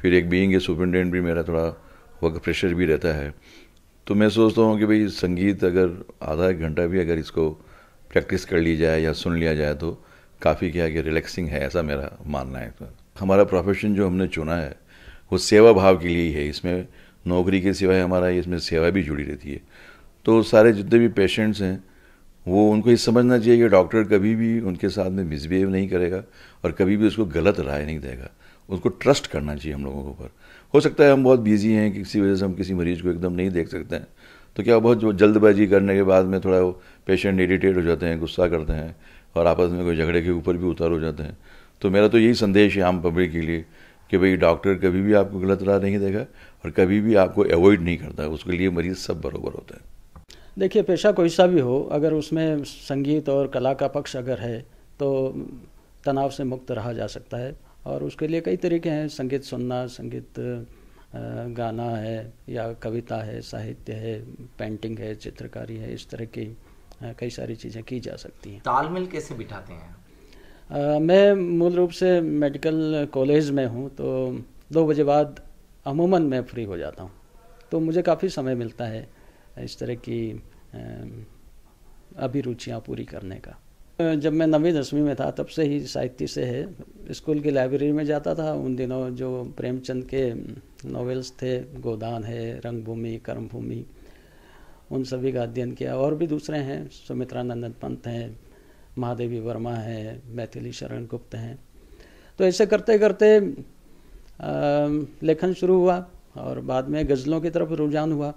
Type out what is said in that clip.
फिर एक being a superintendent भी मेरा थोड़ा वक्त प्रेशर भी रहता है तो मैं सोचता हूँ कि भाई संगीत अगर आधा एक घंटा भी अगर इसको प्रैक्टिस कर ली जाए या सुन लिया जाए तो काफ़ी क्या कि रिलैक्सिंग है ऐसा मेरा मानना है तो हमारा प्रोफेशन जो हमने चुना है वो सेवा भाव के लिए ही है इसमें नौकरी के सिवाय हमारा इसमें सेवा भी जुड़ी रहती है तो सारे जितने भी पेशेंट्स हैं वो उनको ये समझना चाहिए कि डॉक्टर कभी भी उनके साथ में मिसबिहेव नहीं करेगा और कभी भी उसको गलत राय नहीं देगा उसको ट्रस्ट करना चाहिए हम लोगों के ऊपर हो सकता है हम बहुत बिजी हैं किसी वजह से हम किसी मरीज को एकदम नहीं देख सकते हैं तो क्या बहुत जो जल्दबाजी करने के बाद में थोड़ा वो पेशेंट इरीटेट हो जाते हैं गुस्सा करते हैं और आपस में कोई झगड़े के ऊपर भी उतार हो जाते हैं तो मेरा तो यही संदेश है आम पब्लिक के लिए कि भाई डॉक्टर कभी भी आपको गलत राह नहीं देगा और कभी भी आपको अवॉइड नहीं करता उसके लिए मरीज़ सब बराबर होते हैं देखिए पेशा कोई सा भी हो अगर उसमें संगीत और कला का पक्ष अगर है तो तनाव से मुक्त रहा जा सकता है और उसके लिए कई तरीके हैं संगीत सुनना संगीत गाना है या कविता है साहित्य है पेंटिंग है चित्रकारी है इस तरह की कई सारी चीज़ें की जा सकती हैं तालमेल कैसे बिठाते हैं आ, मैं मूल रूप से मेडिकल कॉलेज में हूँ तो दो बजे बाद अमूमन मैं फ्री हो जाता हूँ तो मुझे काफ़ी समय मिलता है इस तरह की अभिरुचियाँ पूरी करने का जब मैं नवीं दसवीं में था तब से ही साहित्य से है स्कूल की लाइब्रेरी में जाता था उन दिनों जो प्रेमचंद के नॉवेल्स थे गोदान है रंगभूमि कर्मभूमि उन सभी का अध्ययन किया और भी दूसरे हैं नंदन पंत हैं महादेवी वर्मा हैं मैथिली शरण गुप्त हैं तो ऐसे करते करते लेखन शुरू हुआ और बाद में गज़लों की तरफ रुझान हुआ